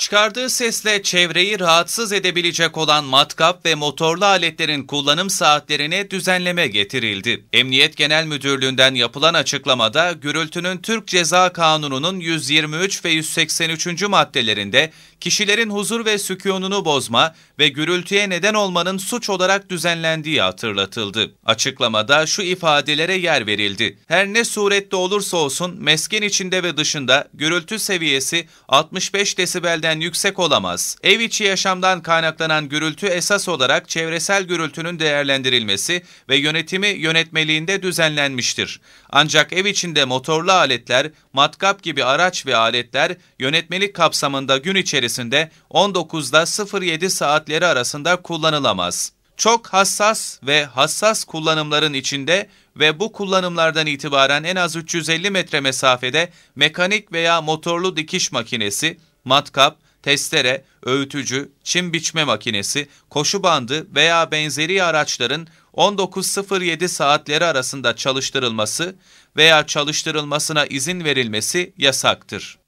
Çıkardığı sesle çevreyi rahatsız edebilecek olan matkap ve motorlu aletlerin kullanım saatlerine düzenleme getirildi. Emniyet Genel Müdürlüğü'nden yapılan açıklamada gürültünün Türk Ceza Kanunu'nun 123 ve 183. maddelerinde kişilerin huzur ve sükununu bozma ve gürültüye neden olmanın suç olarak düzenlendiği hatırlatıldı. Açıklamada şu ifadelere yer verildi. Her ne surette olursa olsun mesken içinde ve dışında gürültü seviyesi 65 desibelden nispeten yüksek olamaz. Ev içi yaşamdan kaynaklanan gürültü esas olarak çevresel gürültünün değerlendirilmesi ve yönetimi yönetmeliğinde düzenlenmiştir. Ancak ev içinde motorlu aletler, matkap gibi araç ve aletler yönetmelik kapsamında gün içerisinde 19'da 07 saatleri arasında kullanılamaz çok hassas ve hassas kullanımların içinde ve bu kullanımlardan itibaren en az 350 metre mesafede mekanik veya motorlu dikiş makinesi, matkap, testere, öğütücü, çim biçme makinesi, koşu bandı veya benzeri araçların 19.07 saatleri arasında çalıştırılması veya çalıştırılmasına izin verilmesi yasaktır.